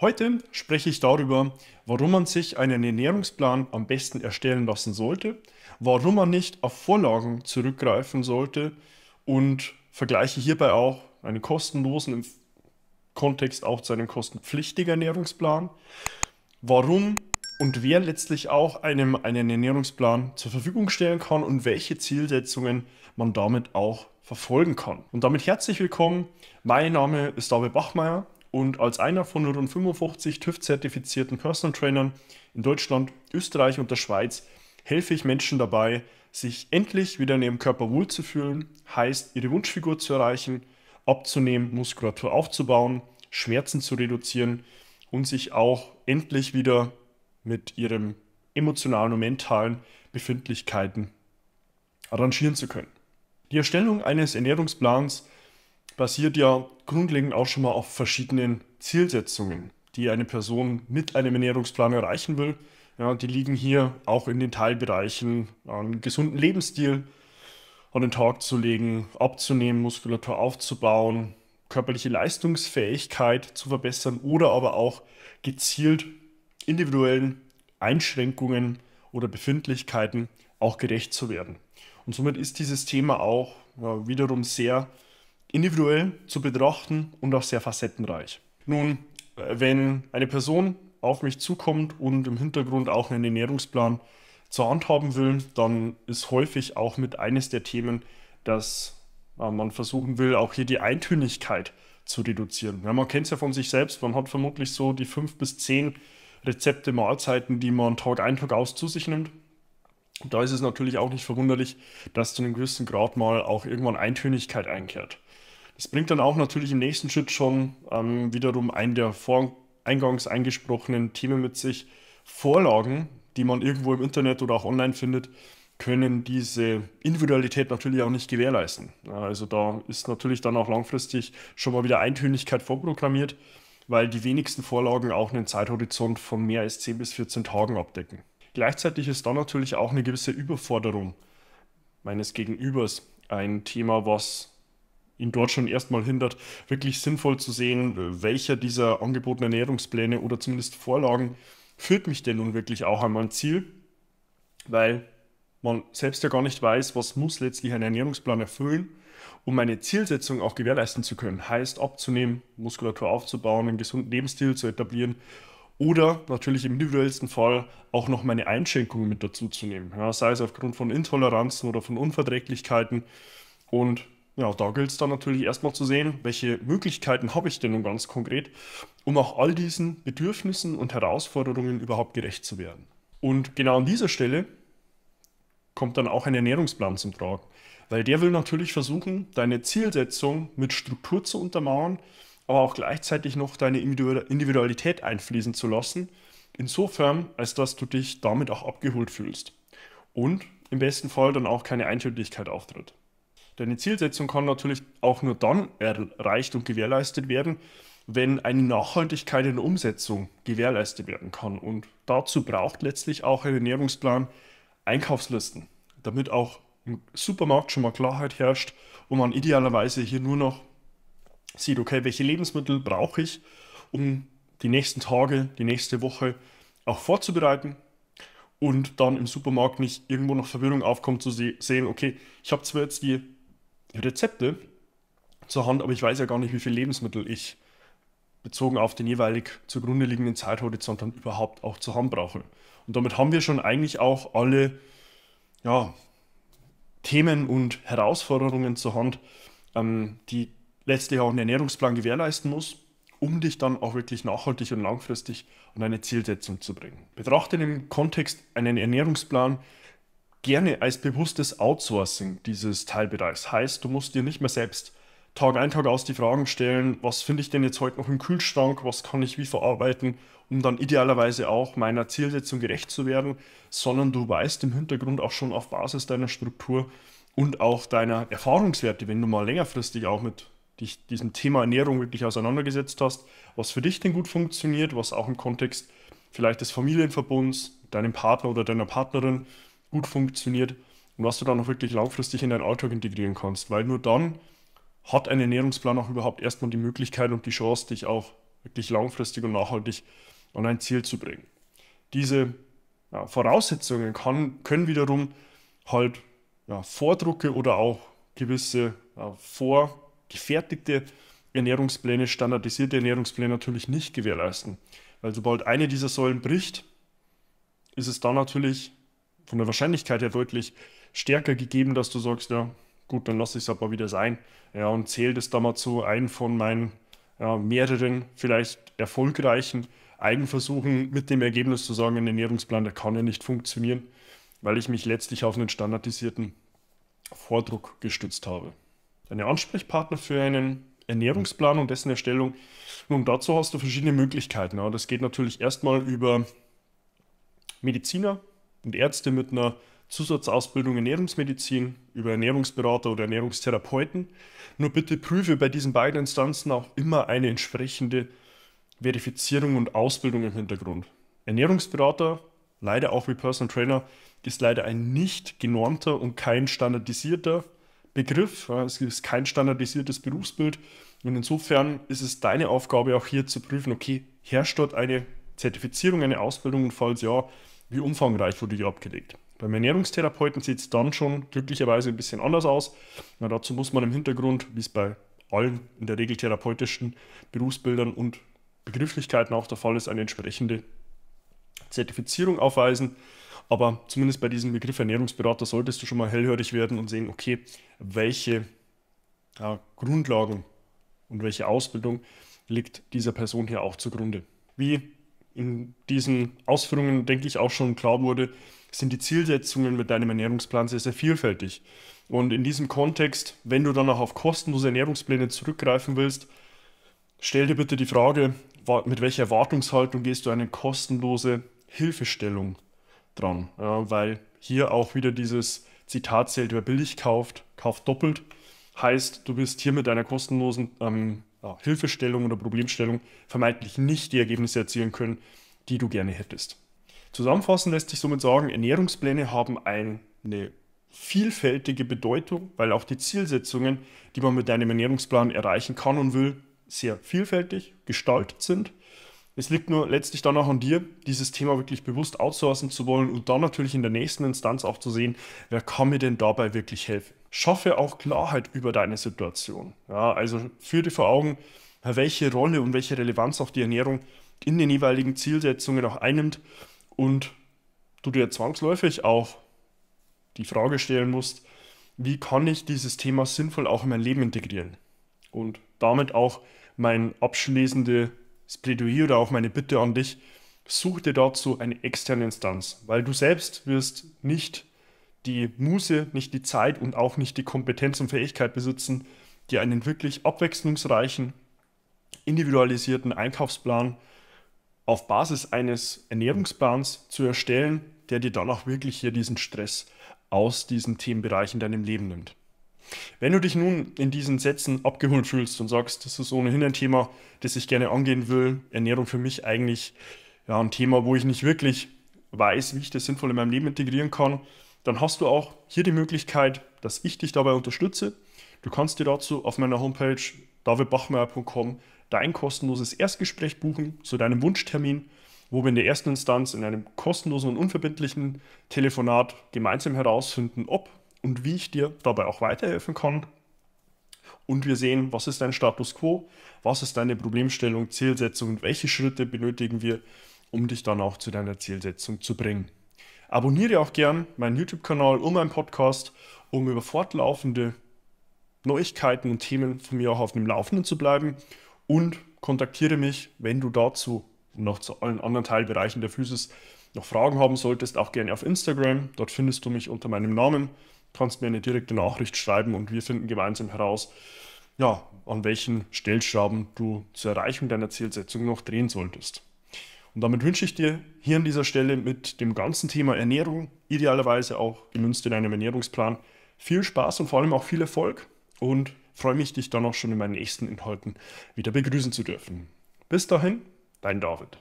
Heute spreche ich darüber, warum man sich einen Ernährungsplan am besten erstellen lassen sollte, warum man nicht auf Vorlagen zurückgreifen sollte und vergleiche hierbei auch einen kostenlosen im Kontext auch zu einem kostenpflichtigen Ernährungsplan, warum und wer letztlich auch einem einen Ernährungsplan zur Verfügung stellen kann und welche Zielsetzungen man damit auch verfolgen kann. Und damit herzlich willkommen. Mein Name ist David Bachmeier und als einer von rund 155 TÜV-zertifizierten Personal Trainern in Deutschland, Österreich und der Schweiz helfe ich Menschen dabei, sich endlich wieder in ihrem Körper wohlzufühlen, heißt ihre Wunschfigur zu erreichen, abzunehmen, Muskulatur aufzubauen, Schmerzen zu reduzieren und sich auch endlich wieder mit ihren emotionalen und mentalen Befindlichkeiten arrangieren zu können. Die Erstellung eines Ernährungsplans basiert ja grundlegend auch schon mal auf verschiedenen Zielsetzungen, die eine Person mit einem Ernährungsplan erreichen will. Ja, die liegen hier auch in den Teilbereichen, einen gesunden Lebensstil an den Tag zu legen, abzunehmen, Muskulatur aufzubauen, körperliche Leistungsfähigkeit zu verbessern oder aber auch gezielt individuellen Einschränkungen oder Befindlichkeiten auch gerecht zu werden. Und somit ist dieses Thema auch ja, wiederum sehr individuell zu betrachten und auch sehr facettenreich. Nun, äh, wenn eine Person auf mich zukommt und im Hintergrund auch einen Ernährungsplan zur Hand haben will, dann ist häufig auch mit eines der Themen, dass äh, man versuchen will, auch hier die Eintönigkeit zu reduzieren. Ja, man kennt es ja von sich selbst, man hat vermutlich so die fünf bis zehn Rezepte, Mahlzeiten, die man Tag ein, Tag aus zu sich nimmt. Da ist es natürlich auch nicht verwunderlich, dass zu einem gewissen Grad mal auch irgendwann Eintönigkeit einkehrt. Das bringt dann auch natürlich im nächsten Schritt schon ähm, wiederum einen der vor eingangs eingesprochenen Themen mit sich. Vorlagen, die man irgendwo im Internet oder auch online findet, können diese Individualität natürlich auch nicht gewährleisten. Also da ist natürlich dann auch langfristig schon mal wieder Eintönigkeit vorprogrammiert, weil die wenigsten Vorlagen auch einen Zeithorizont von mehr als 10 bis 14 Tagen abdecken. Gleichzeitig ist da natürlich auch eine gewisse Überforderung meines Gegenübers ein Thema, was ihn dort schon erstmal hindert, wirklich sinnvoll zu sehen, welcher dieser angebotenen Ernährungspläne oder zumindest Vorlagen führt mich denn nun wirklich auch an mein Ziel, weil man selbst ja gar nicht weiß, was muss letztlich ein Ernährungsplan erfüllen, um meine Zielsetzung auch gewährleisten zu können. Heißt abzunehmen, Muskulatur aufzubauen, einen gesunden Lebensstil zu etablieren oder natürlich im individuellsten Fall auch noch meine Einschränkungen mit dazu dazuzunehmen, ja, sei es aufgrund von Intoleranzen oder von Unverträglichkeiten. Und ja, da gilt es dann natürlich erstmal zu sehen, welche Möglichkeiten habe ich denn nun ganz konkret, um auch all diesen Bedürfnissen und Herausforderungen überhaupt gerecht zu werden. Und genau an dieser Stelle kommt dann auch ein Ernährungsplan zum Tragen, weil der will natürlich versuchen, deine Zielsetzung mit Struktur zu untermauern aber auch gleichzeitig noch deine Individualität einfließen zu lassen, insofern, als dass du dich damit auch abgeholt fühlst und im besten Fall dann auch keine Eintönigkeit auftritt. Deine Zielsetzung kann natürlich auch nur dann erreicht und gewährleistet werden, wenn eine Nachhaltigkeit in der Umsetzung gewährleistet werden kann. Und dazu braucht letztlich auch ein Ernährungsplan Einkaufslisten, damit auch im Supermarkt schon mal Klarheit herrscht und man idealerweise hier nur noch sieht, okay, welche Lebensmittel brauche ich, um die nächsten Tage, die nächste Woche auch vorzubereiten und dann im Supermarkt nicht irgendwo noch Verwirrung aufkommt zu se sehen, okay, ich habe zwar jetzt die Rezepte zur Hand, aber ich weiß ja gar nicht, wie viele Lebensmittel ich bezogen auf den jeweilig zugrunde liegenden Zeithorizont dann überhaupt auch zur Hand brauche. Und damit haben wir schon eigentlich auch alle ja, Themen und Herausforderungen zur Hand, ähm, die letztlich auch einen Ernährungsplan gewährleisten muss, um dich dann auch wirklich nachhaltig und langfristig an eine Zielsetzung zu bringen. Betrachte im Kontext einen Ernährungsplan gerne als bewusstes Outsourcing dieses Teilbereichs. Heißt, du musst dir nicht mehr selbst Tag ein, Tag aus die Fragen stellen, was finde ich denn jetzt heute noch im Kühlschrank, was kann ich wie verarbeiten, um dann idealerweise auch meiner Zielsetzung gerecht zu werden, sondern du weißt im Hintergrund auch schon auf Basis deiner Struktur und auch deiner Erfahrungswerte, wenn du mal längerfristig auch mit dich diesem Thema Ernährung wirklich auseinandergesetzt hast, was für dich denn gut funktioniert, was auch im Kontext vielleicht des Familienverbunds, deinem Partner oder deiner Partnerin gut funktioniert und was du dann auch wirklich langfristig in deinen Alltag integrieren kannst, weil nur dann hat ein Ernährungsplan auch überhaupt erstmal die Möglichkeit und die Chance, dich auch wirklich langfristig und nachhaltig an ein Ziel zu bringen. Diese ja, Voraussetzungen kann, können wiederum halt ja, Vordrucke oder auch gewisse ja, Vor- gefertigte Ernährungspläne, standardisierte Ernährungspläne natürlich nicht gewährleisten. Weil sobald eine dieser Säulen bricht, ist es da natürlich von der Wahrscheinlichkeit her deutlich stärker gegeben, dass du sagst, ja, gut, dann lasse ich es aber wieder sein. Ja, und zählt es da mal zu einen von meinen ja, mehreren, vielleicht erfolgreichen Eigenversuchen mit dem Ergebnis zu sagen, ein Ernährungsplan, der kann ja nicht funktionieren, weil ich mich letztlich auf einen standardisierten Vordruck gestützt habe deine Ansprechpartner für einen Ernährungsplan und dessen Erstellung. Nun, dazu hast du verschiedene Möglichkeiten. Das geht natürlich erstmal über Mediziner und Ärzte mit einer Zusatzausbildung Ernährungsmedizin, über Ernährungsberater oder Ernährungstherapeuten. Nur bitte prüfe bei diesen beiden Instanzen auch immer eine entsprechende Verifizierung und Ausbildung im Hintergrund. Ernährungsberater, leider auch wie Personal Trainer, ist leider ein nicht genormter und kein standardisierter Begriff. Es ist kein standardisiertes Berufsbild. Und insofern ist es deine Aufgabe, auch hier zu prüfen, okay, herrscht dort eine Zertifizierung, eine Ausbildung und falls ja, wie umfangreich wurde die abgelegt? Beim Ernährungstherapeuten sieht es dann schon glücklicherweise ein bisschen anders aus. Na, dazu muss man im Hintergrund, wie es bei allen in der Regel therapeutischen Berufsbildern und Begrifflichkeiten auch der Fall ist, eine entsprechende Zertifizierung aufweisen. Aber zumindest bei diesem Begriff Ernährungsberater solltest du schon mal hellhörig werden und sehen, okay, welche ja, äh, Grundlagen und welche Ausbildung liegt dieser Person hier auch zugrunde. Wie in diesen Ausführungen, denke ich, auch schon klar wurde, sind die Zielsetzungen mit deinem Ernährungsplan sehr, sehr vielfältig. Und in diesem Kontext, wenn du dann auch auf kostenlose Ernährungspläne zurückgreifen willst, stell dir bitte die Frage, mit welcher Erwartungshaltung gehst du eine kostenlose Hilfestellung dran, ja, weil hier auch wieder dieses Zitat zählt, wer billig kauft, kauft doppelt. Heißt, du bist hier mit deiner kostenlosen ähm, Hilfestellung oder Problemstellung vermeintlich nicht die Ergebnisse erzielen können, die du gerne hättest. Zusammenfassend lässt sich somit sagen, Ernährungspläne haben eine vielfältige Bedeutung, weil auch die Zielsetzungen, die man mit einem Ernährungsplan erreichen kann und will, sehr vielfältig gestaltet sind. Es liegt nur letztlich dann auch an dir, dieses Thema wirklich bewusst outsourcen zu wollen und dann natürlich in der nächsten Instanz auch zu sehen, wer kann mir denn dabei wirklich helfen. Schaffe auch Klarheit über deine Situation. Ja, also führe dir vor Augen, welche Rolle und welche Relevanz auch die Ernährung in den jeweiligen Zielsetzungen auch einnimmt und du dir zwangsläufig auch die Frage stellen musst, wie kann ich dieses Thema sinnvoll auch in mein Leben integrieren und damit auch mein abschließende das Plädoyer oder auch meine Bitte an dich, such dir dazu eine externe Instanz, weil du selbst wirst nicht die Muße, nicht die Zeit und auch nicht die Kompetenz und Fähigkeit besitzen, dir einen wirklich abwechslungsreichen, individualisierten Einkaufsplan auf Basis eines Ernährungsplans zu erstellen, der dir dann auch wirklich hier diesen Stress aus diesem Themenbereich in deinem Leben nimmt. Wenn du dich nun in diesen Sätzen abgeholt fühlst und sagst, das ist ohnehin ein Thema, das ich gerne angehen will, Ernährung für mich eigentlich ja, ein Thema, wo ich nicht wirklich weiß, wie ich das sinnvoll in meinem Leben integrieren kann, dann hast du auch hier die Möglichkeit, dass ich dich dabei unterstütze. Du kannst dir dazu auf meiner Homepage davidbachmeier.com dein kostenloses Erstgespräch buchen zu deinem Wunschtermin, wo wir in der ersten Instanz in einem kostenlosen und unverbindlichen Telefonat gemeinsam herausfinden, ob und wie ich dir dabei auch weiterhelfen kann. Und wir sehen, was ist dein Status quo, was ist deine Problemstellung, Zielsetzung und welche Schritte benötigen wir, um dich dann auch zu deiner Zielsetzung zu bringen. Abonniere auch gern meinen YouTube-Kanal und meinen Podcast, um über fortlaufende Neuigkeiten und Themen von mir auch auf dem Laufenden zu bleiben. Und kontaktiere mich, wenn du dazu und noch zu allen anderen Teilbereichen der Physis noch Fragen haben solltest, auch gerne auf Instagram. Dort findest du mich unter meinem Namen kannst mir eine direkte Nachricht schreiben und wir finden gemeinsam heraus, ja, an welchen Stellschrauben du zur Erreichung deiner Zielsetzung noch drehen solltest. Und damit wünsche ich dir hier an dieser Stelle mit dem ganzen Thema Ernährung, idealerweise auch gemünzt in einem Ernährungsplan, viel Spaß und vor allem auch viel Erfolg und freue mich, dich dann auch schon in meinen nächsten Inhalten wieder begrüßen zu dürfen. Bis dahin, dein David.